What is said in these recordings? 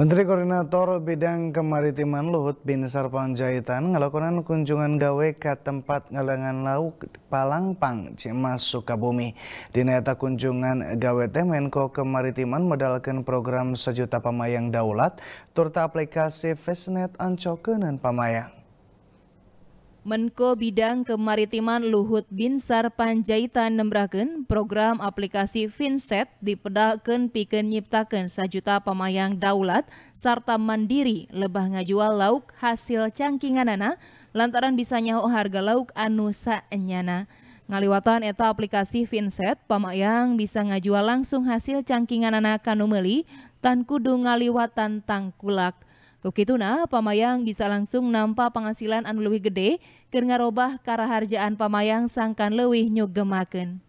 Menteri Koordinator Bidang Kemaritiman Luhut Bin Sarpanjaitan melakukan kunjungan gawe ke tempat ngalengan lauk Palangpang, Cimas, Sukabumi. Di neta kunjungan gawe Temenko Kemaritiman modalkan program sejuta pamayang daulat, turta aplikasi Facenet Ancokenan Pamayang. Menko Bidang Kemaritiman Luhut Binsar Panjaitan nembraken program aplikasi Finset dipedakan piken nyiptakan sajuta pemayang daulat serta mandiri lebah ngajual lauk hasil cangkinganana lantaran bisa nyaho harga lauk anu saenyana. Ngaliwatan eta aplikasi Finset, pemayang bisa ngajual langsung hasil cangkinganana kanumeli tan kudu ngaliwatan tangkulak. Kukituna, pamayang bisa langsung nampa penghasilan anu lebih gede robah ngarobah karaharjaan pamayang sangkan lebih nyugemaken.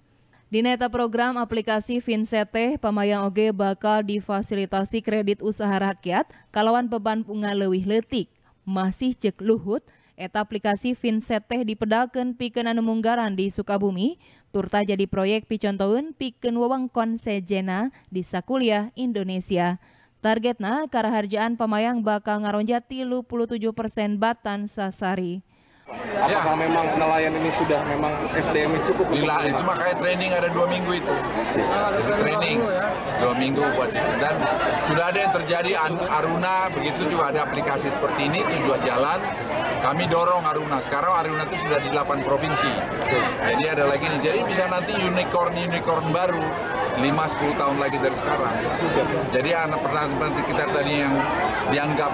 Di eta program aplikasi Finset pamayang oge bakal difasilitasi kredit usaha rakyat kalawan beban bunga lebih letik. Masih cek luhut eta aplikasi Finset teh pikenan munggaran di Sukabumi turta jadi proyek picontoeun piken wewengkon Sejena di Sakuliah Indonesia. Targetna karaharjaan pemayang bakal ngaronja 37 persen batan sasari. Apakah ya. memang nelayan ini sudah memang SDM cukup? Bila itu makanya training ada dua minggu itu. Iya. Itu training dua minggu buat dan sudah ada yang terjadi Aruna begitu juga ada aplikasi seperti ini tujuan jalan. Kami dorong Aruna. Sekarang Aruna itu sudah di 8 provinsi. Jadi ada lagi nih. Jadi bisa nanti unicorn unicorn baru 5-10 tahun lagi dari sekarang. Jadi anak penanti kita tadi yang dianggap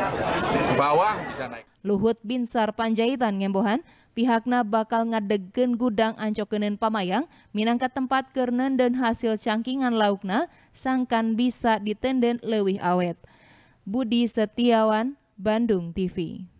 bawah bisa naik. Luhut Binsar Panjaitan ngembohan, pihaknya bakal ngadegen gudang ancokenen pamayang minangka tempat kernen dan hasil cangkingan laukna sangkan bisa ditenden lewih awet. Budi Setiawan, Bandung TV.